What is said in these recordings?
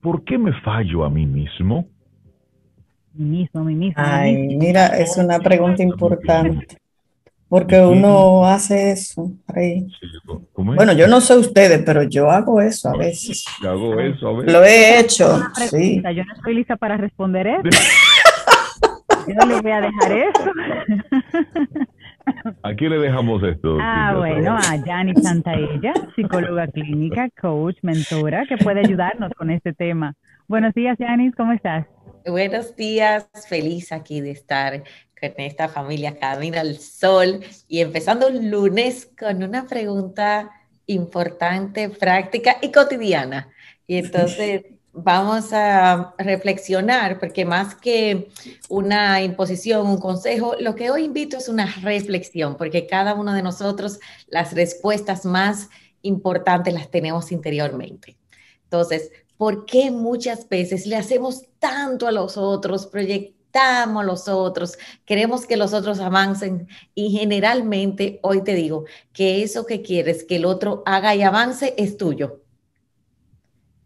¿por qué me fallo a mí mismo? Mí mismo, mí mismo. Ay, mira, es una pregunta importante. Porque uno hace eso. Bueno, yo no sé ustedes, pero yo hago eso a veces. hago eso a veces. Lo he hecho. Sí. Yo no estoy lista para responder eso. Yo no le voy a dejar eso. Aquí le dejamos esto? Ah, bueno, a Janis Santaella, psicóloga clínica, coach, mentora, que puede ayudarnos con este tema. Buenos días, Yanis, ¿cómo estás? Buenos días, feliz aquí de estar con esta familia Camino al Sol y empezando un lunes con una pregunta importante, práctica y cotidiana. Y entonces vamos a reflexionar, porque más que una imposición, un consejo, lo que hoy invito es una reflexión, porque cada uno de nosotros las respuestas más importantes las tenemos interiormente. Entonces, ¿por qué muchas veces le hacemos tanto a los otros, proyectamos a los otros, queremos que los otros avancen? Y generalmente, hoy te digo, que eso que quieres que el otro haga y avance es tuyo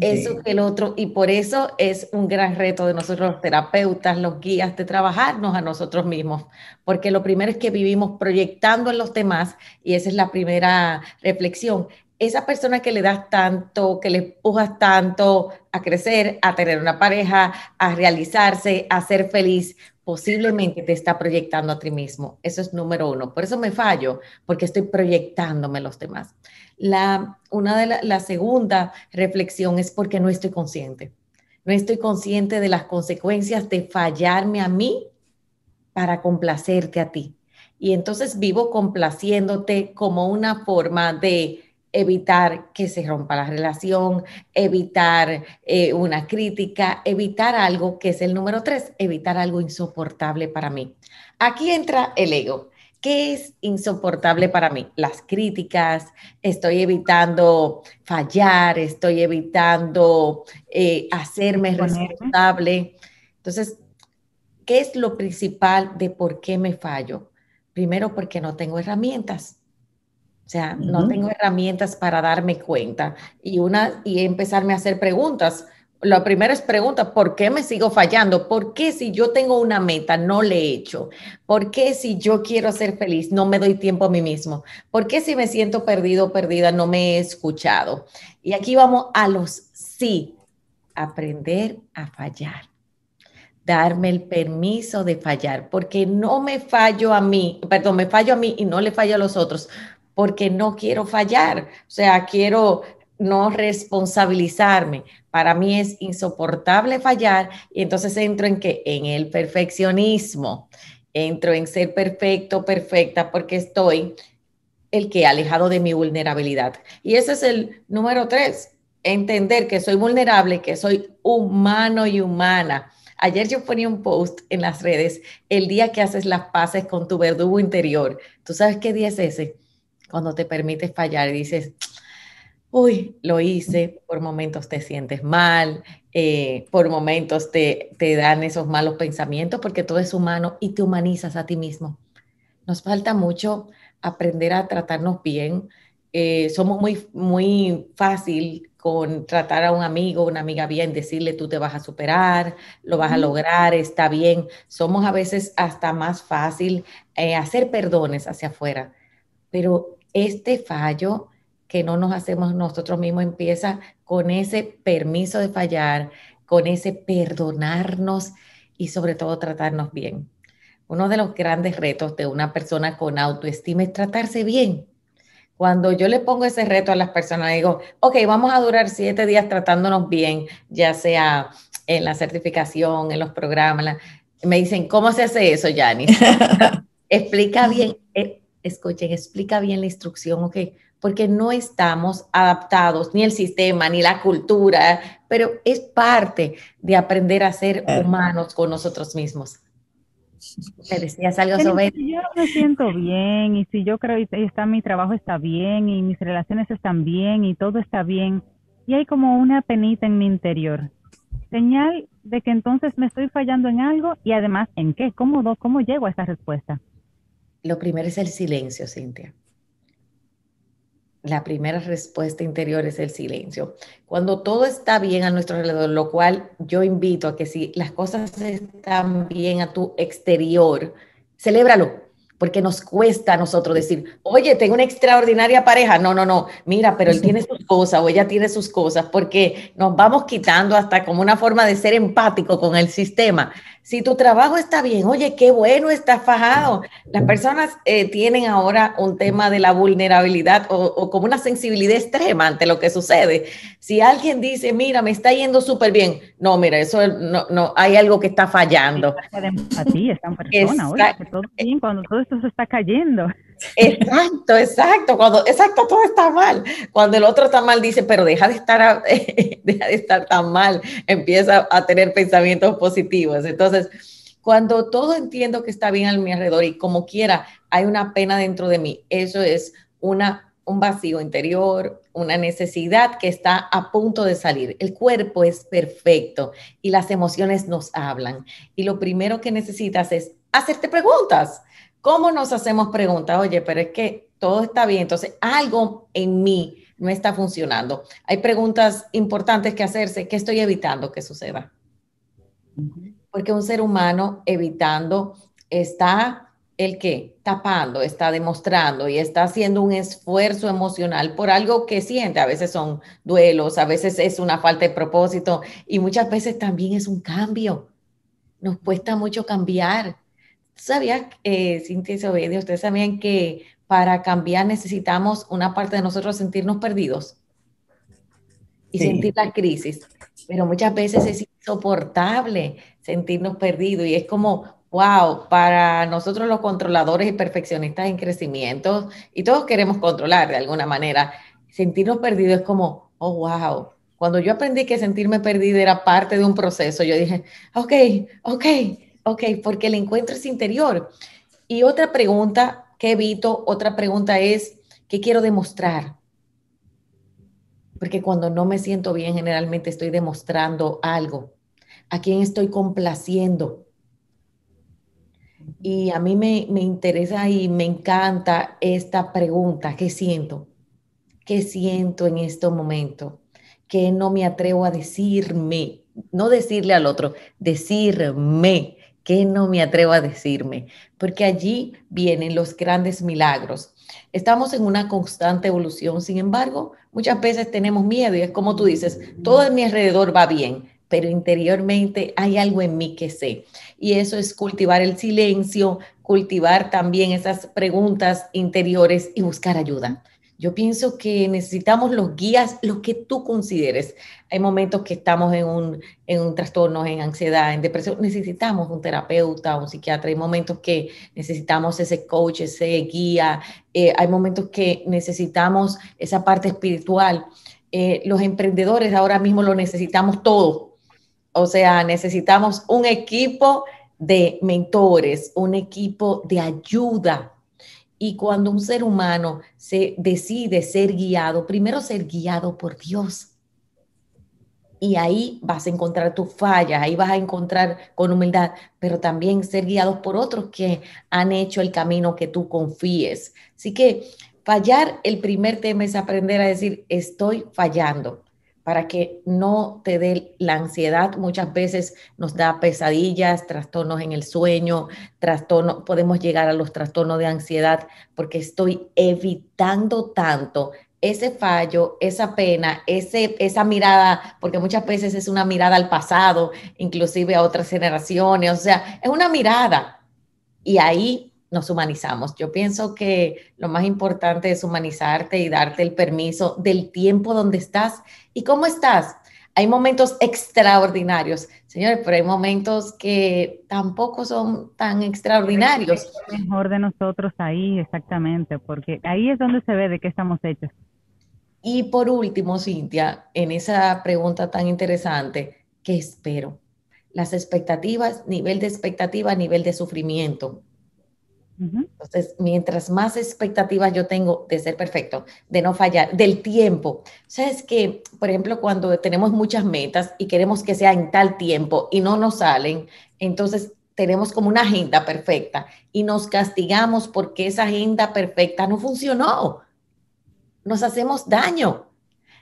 eso que el otro, y por eso es un gran reto de nosotros los terapeutas, los guías, de trabajarnos a nosotros mismos, porque lo primero es que vivimos proyectando en los demás, y esa es la primera reflexión. Esa persona que le das tanto, que le empujas tanto a crecer, a tener una pareja, a realizarse, a ser feliz, posiblemente te está proyectando a ti mismo. Eso es número uno. Por eso me fallo, porque estoy proyectándome los demás. La, una de la segunda reflexión es porque no estoy consciente. No estoy consciente de las consecuencias de fallarme a mí para complacerte a ti. Y entonces vivo complaciéndote como una forma de evitar que se rompa la relación, evitar eh, una crítica, evitar algo que es el número tres, evitar algo insoportable para mí. Aquí entra el ego. ¿Qué es insoportable para mí? Las críticas, estoy evitando fallar, estoy evitando eh, hacerme responsable. Entonces, ¿qué es lo principal de por qué me fallo? Primero, porque no tengo herramientas. O sea, no tengo herramientas para darme cuenta y, una, y empezarme a hacer preguntas. La primera es pregunta, ¿por qué me sigo fallando? ¿Por qué si yo tengo una meta no le he hecho? ¿Por qué si yo quiero ser feliz no me doy tiempo a mí mismo? ¿Por qué si me siento perdido o perdida no me he escuchado? Y aquí vamos a los sí, aprender a fallar darme el permiso de fallar, porque no me fallo a mí, perdón, me fallo a mí y no le fallo a los otros, porque no quiero fallar, o sea, quiero no responsabilizarme. Para mí es insoportable fallar y entonces entro en que en el perfeccionismo, entro en ser perfecto, perfecta, porque estoy el que alejado de mi vulnerabilidad. Y ese es el número tres, entender que soy vulnerable, que soy humano y humana. Ayer yo ponía un post en las redes, el día que haces las paces con tu verdugo interior. ¿Tú sabes qué día es ese? cuando te permites fallar y dices, uy, lo hice, por momentos te sientes mal, eh, por momentos te, te dan esos malos pensamientos porque todo es humano y te humanizas a ti mismo. Nos falta mucho aprender a tratarnos bien. Eh, somos muy, muy fácil con tratar a un amigo, una amiga bien, decirle tú te vas a superar, lo vas a lograr, está bien. Somos a veces hasta más fácil eh, hacer perdones hacia afuera, pero este fallo que no nos hacemos nosotros mismos empieza con ese permiso de fallar, con ese perdonarnos y sobre todo tratarnos bien. Uno de los grandes retos de una persona con autoestima es tratarse bien. Cuando yo le pongo ese reto a las personas, digo, ok, vamos a durar siete días tratándonos bien, ya sea en la certificación, en los programas. Me dicen, ¿cómo se hace eso, Yanis? Explica bien. Eh, escuchen, explica bien la instrucción, ok, porque no estamos adaptados, ni el sistema, ni la cultura, pero es parte de aprender a ser humanos con nosotros mismos. Te decías algo sobre si yo me siento bien y si yo creo que está mi trabajo está bien y mis relaciones están bien y todo está bien y hay como una penita en mi interior señal de que entonces me estoy fallando en algo y además en qué cómo cómo llego a esa respuesta lo primero es el silencio, Cintia. La primera respuesta interior es el silencio. Cuando todo está bien a nuestro alrededor, lo cual yo invito a que si las cosas están bien a tu exterior, celébralo, porque nos cuesta a nosotros decir, oye, tengo una extraordinaria pareja. No, no, no, mira, pero él tiene sus cosas o ella tiene sus cosas, porque nos vamos quitando hasta como una forma de ser empático con el sistema. Si tu trabajo está bien, oye, qué bueno, está fajado. Las personas eh, tienen ahora un tema de la vulnerabilidad o, como una sensibilidad extrema ante lo que sucede. Si alguien dice, mira, me está yendo súper bien, no, mira, eso no, no, hay algo que está fallando. A ti, esta persona, oye, que todo bien, cuando todo esto se está cayendo. Exacto, exacto. Cuando, exacto, todo está mal. Cuando el otro está mal, dice, pero deja de estar, deja de estar tan mal. Empieza a tener pensamientos positivos. Entonces, cuando todo entiendo que está bien a mi alrededor y como quiera, hay una pena dentro de mí, eso es una un vacío interior, una necesidad que está a punto de salir. El cuerpo es perfecto y las emociones nos hablan. Y lo primero que necesitas es hacerte preguntas. ¿Cómo nos hacemos preguntas? Oye, pero es que todo está bien, entonces algo en mí no está funcionando. Hay preguntas importantes que hacerse. ¿Qué estoy evitando que suceda? Porque un ser humano evitando está el que tapando, está demostrando y está haciendo un esfuerzo emocional por algo que siente. A veces son duelos, a veces es una falta de propósito y muchas veces también es un cambio. Nos cuesta mucho cambiar. Sabía, eh, Cintia y ustedes sabían que para cambiar necesitamos una parte de nosotros sentirnos perdidos y sentir la crisis? Pero muchas veces es insoportable sentirnos perdidos y es como, wow, para nosotros los controladores y perfeccionistas en crecimiento, y todos queremos controlar de alguna manera, sentirnos perdidos es como, oh, wow. Cuando yo aprendí que sentirme perdido era parte de un proceso, yo dije, ok, ok, ok, porque el encuentro es interior. Y otra pregunta que evito, otra pregunta es, ¿qué quiero demostrar? Porque cuando no me siento bien, generalmente estoy demostrando algo. ¿A quién estoy complaciendo? Y a mí me, interesa y me encanta esta pregunta. ¿Qué siento? ¿Qué siento en este momento? ¿Qué no me atrevo a decirme? No decirle al otro, decirme. ¿Qué no me atrevo a decirme? Porque allí vienen los grandes milagros Estamos en una constante evolución, sin embargo, muchas veces tenemos miedo y es como tú dices, todo a mi alrededor va bien, pero interiormente hay algo en mí que sé. Y eso es cultivar el silencio, cultivar también esas preguntas interiores y buscar ayuda. Yo pienso que necesitamos los guías, los que tú consideres. Hay momentos que estamos en un, trastorno, en ansiedad, en depresión. Necesitamos un terapeuta, un psiquiatra. Hay momentos que necesitamos ese coach, ese guía. Eh, hay momentos que necesitamos esa parte espiritual. Eh, los emprendedores ahora mismo lo necesitamos todo. O sea, necesitamos un equipo de mentores, un equipo de ayuda y cuando un ser humano se decide ser guiado, primero ser guiado por Dios. Y ahí vas a encontrar tus fallas, ahí vas a encontrar con humildad, pero también ser guiados por otros que han hecho el camino que tú confíes. Así que fallar, el primer tema es aprender a decir, estoy fallando para que no te dé la ansiedad. Muchas veces nos da pesadillas, trastornos en el sueño, trastorno, podemos llegar a los trastornos de ansiedad porque estoy evitando tanto ese fallo, esa pena, ese, esa mirada, porque muchas veces es una mirada al pasado, inclusive a otras generaciones, o sea, es una mirada. Y ahí nos humanizamos. Yo pienso que lo más importante es humanizarte y darte el permiso del tiempo donde estás y cómo estás. Hay momentos extraordinarios, señores, pero hay momentos que tampoco son tan extraordinarios. mejor de nosotros ahí, exactamente, porque ahí es donde se ve de qué estamos hechos. Y por último, Cintia, en esa pregunta tan interesante, ¿qué espero? Las expectativas, nivel de expectativa, nivel de sufrimiento. Entonces, mientras más expectativas yo tengo de ser perfecto, de no fallar, del tiempo. Sabes que, por ejemplo, cuando tenemos muchas metas y queremos que sea en tal tiempo y no nos salen, entonces tenemos como una agenda perfecta y nos castigamos porque esa agenda perfecta no funcionó. Nos hacemos daño.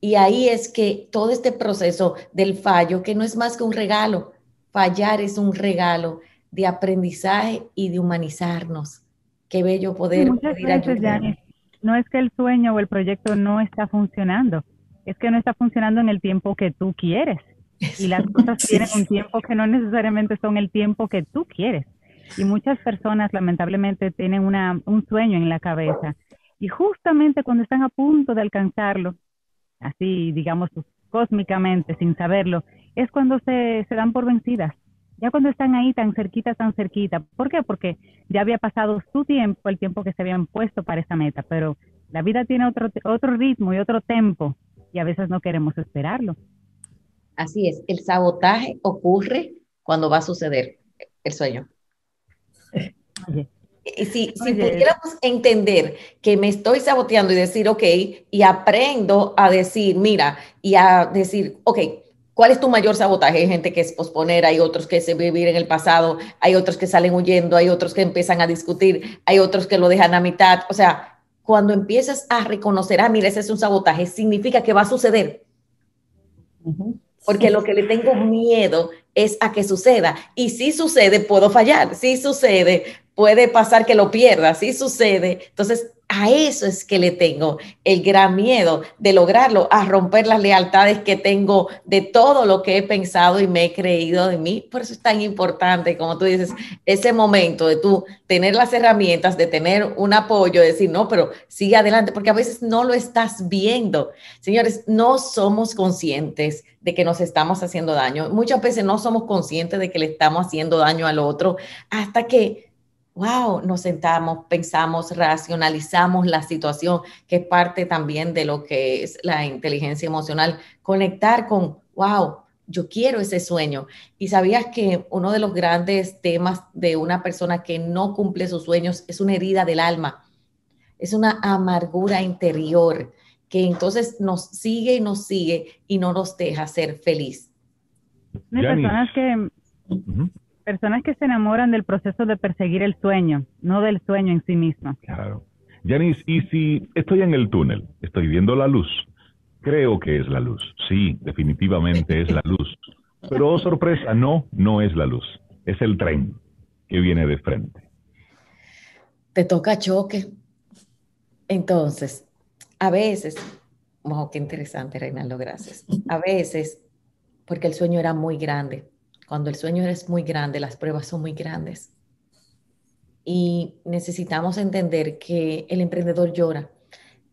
Y ahí es que todo este proceso del fallo, que no es más que un regalo, fallar es un regalo de aprendizaje y de humanizarnos. Qué bello poder, Muchas no es que el sueño o el proyecto no está funcionando, es que no está funcionando en el tiempo que tú quieres. Y las cosas tienen un tiempo que no necesariamente son el tiempo que tú quieres. Y muchas personas lamentablemente tienen un sueño en la cabeza. Y justamente cuando están a punto de alcanzarlo, así digamos cósmicamente, sin saberlo, es cuando se dan por vencidas ya cuando están ahí tan cerquita, tan cerquita. ¿Por qué? Porque ya había pasado su tiempo, el tiempo que se habían puesto para esa meta, pero la vida tiene otro, otro ritmo y otro tiempo, y a veces no queremos esperarlo. Así es, el sabotaje ocurre cuando va a suceder el sueño. Si, pudiéramos entender que me estoy saboteando y decir, ok, y aprendo a decir, mira, y a decir, ok, ¿Cuál es tu mayor sabotaje? Hay gente que es posponer, hay otros que se vivir en el pasado, hay otros que salen huyendo, hay otros que empiezan a discutir, hay otros que lo dejan a mitad. O sea, cuando empiezas a reconocer, ah, mira, ese es un sabotaje, significa que va a suceder. Porque lo que le tengo miedo es a que suceda. Y si sucede, puedo fallar. Si sucede, puede pasar que lo pierda, así sucede. Entonces, a eso es que le tengo el gran miedo de lograrlo, a romper las lealtades que tengo de todo lo que he pensado y me he creído de mí. Por eso es tan importante, como tú dices, ese momento de tú tener las herramientas, de tener un apoyo, de decir, no, pero sigue adelante, porque a veces no lo estás viendo. Señores, no somos conscientes de que nos estamos haciendo daño. Muchas veces no somos conscientes de que le estamos haciendo daño al otro hasta que wow, nos sentamos, pensamos, racionalizamos la situación, que es parte también de lo que es la inteligencia emocional, conectar con, wow, yo quiero ese sueño. Y sabías que uno de los grandes temas de una persona que no cumple sus sueños es una herida del alma, es una amargura interior que entonces nos sigue y nos sigue y no nos deja ser feliz. Hay personas que, personas que se enamoran del proceso de perseguir el sueño, no del sueño en sí mismo. Claro. Janice, ¿y si estoy en el túnel? Estoy viendo la luz. Creo que es la luz. Sí, definitivamente es la luz. Pero, oh sorpresa, no, no es la luz. Es el tren que viene de frente. Te toca choque. Entonces, a veces, oh, qué interesante, Reinaldo, gracias. A veces, porque el sueño era muy grande, cuando el sueño es muy grande, las pruebas son muy grandes. Y necesitamos entender que el emprendedor llora.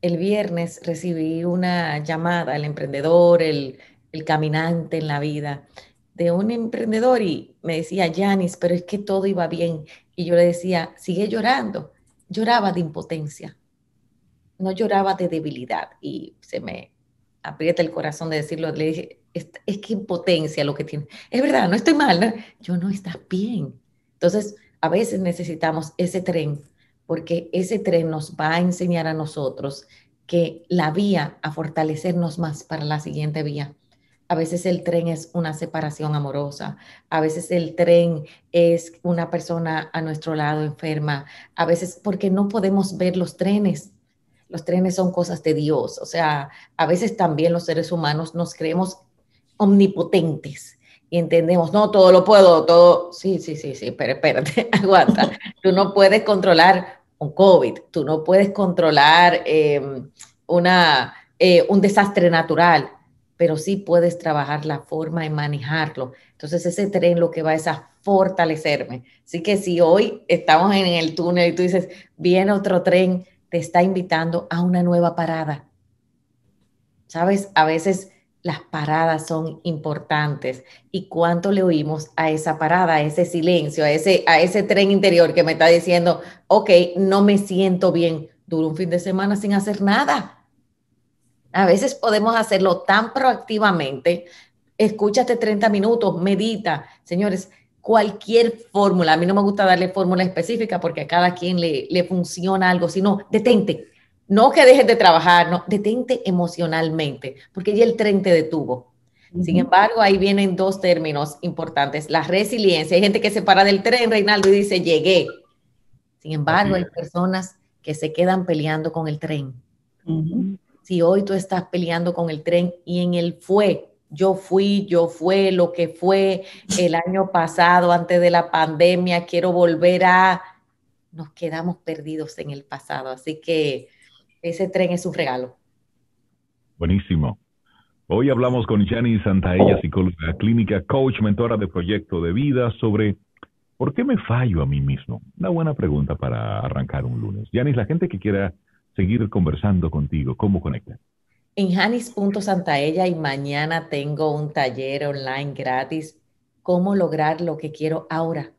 El viernes recibí una llamada, el emprendedor, el, caminante en la vida, de un emprendedor y me decía, Janis, pero es que todo iba bien. Y yo le decía, sigue llorando. Lloraba de impotencia, no lloraba de debilidad. Y se me aprieta el corazón de decirlo. Le dije, es, que impotencia lo que tiene. Es verdad, no estoy mal, yo no estás bien. Entonces, a veces necesitamos ese tren, porque ese tren nos va a enseñar a nosotros que la vía a fortalecernos más para la siguiente vía. A veces el tren es una separación amorosa, a veces el tren es una persona a nuestro lado enferma, a veces porque no podemos ver los trenes. Los trenes son cosas de Dios, o sea, a veces también los seres humanos nos creemos omnipotentes. Y entendemos, no, todo lo puedo, todo, sí, sí, sí, sí, pero espérate, aguanta. Tú no puedes controlar un COVID, tú no puedes controlar em, una, eh, un desastre natural, pero sí puedes trabajar la forma de manejarlo. Entonces ese tren lo que va es a fortalecerme. Así que si hoy estamos en el túnel y tú dices, viene otro tren, te está invitando a una nueva parada. Sabes, a veces las paradas son importantes y cuánto le oímos a esa parada, a ese silencio, a ese, a ese tren interior que me está diciendo, ok, no me siento bien, duro un fin de semana sin hacer nada. A veces podemos hacerlo tan proactivamente, escúchate 30 minutos, medita, señores, cualquier fórmula, a mí no me gusta darle fórmula específica porque a cada quien le, le funciona algo, sino detente, no que dejes de trabajar, no, detente emocionalmente, porque ya el tren te detuvo. Sin embargo, ahí vienen dos términos importantes, la resiliencia. Hay gente que se para del tren, Reinaldo, y dice, llegué. Sin embargo, hay personas que se quedan peleando con el tren. Si hoy tú estás peleando con el tren y en el fue, yo fui, yo fue, lo que fue el año pasado, antes de la pandemia, quiero volver a... Nos quedamos perdidos en el pasado. Así que ese tren es un regalo. Buenísimo. Hoy hablamos con Janis Santaella, psicóloga clínica, coach, mentora de proyecto de vida, sobre por qué me fallo a mí mismo. Una buena pregunta para arrancar un lunes. Janis, la gente que quiera seguir conversando contigo, ¿cómo conecta? En janis.santaella y mañana tengo un taller online gratis, cómo lograr lo que quiero ahora.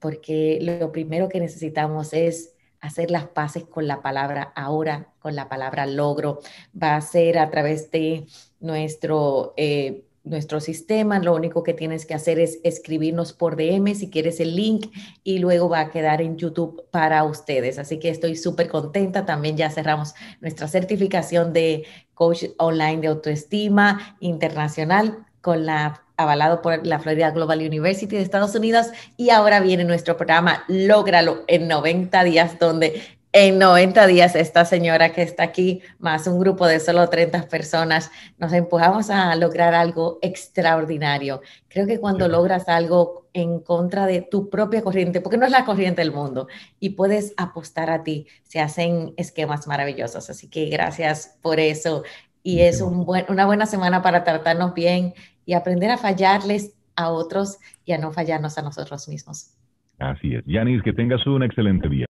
Porque lo primero que necesitamos es hacer las paces con la palabra ahora, con la palabra logro. Va a ser a través de nuestro, eh, nuestro sistema. Lo único que tienes que hacer es escribirnos por DM si quieres el link y luego va a quedar en YouTube para ustedes. Así que estoy súper contenta. También ya cerramos nuestra certificación de coach online de autoestima internacional con la avalado por la Florida Global University de Estados Unidos y ahora viene nuestro programa Lógralo en 90 días, donde en 90 días esta señora que está aquí, más un grupo de solo 30 personas, nos empujamos a lograr algo extraordinario. Creo que cuando logras algo en contra de tu propia corriente, porque no es la corriente del mundo, y puedes apostar a ti, se hacen esquemas maravillosos. Así que gracias por eso. Y es un una buena semana para tratarnos bien y aprender a fallarles a otros y a no fallarnos a nosotros mismos. Así es. Yanis, que tengas un excelente día.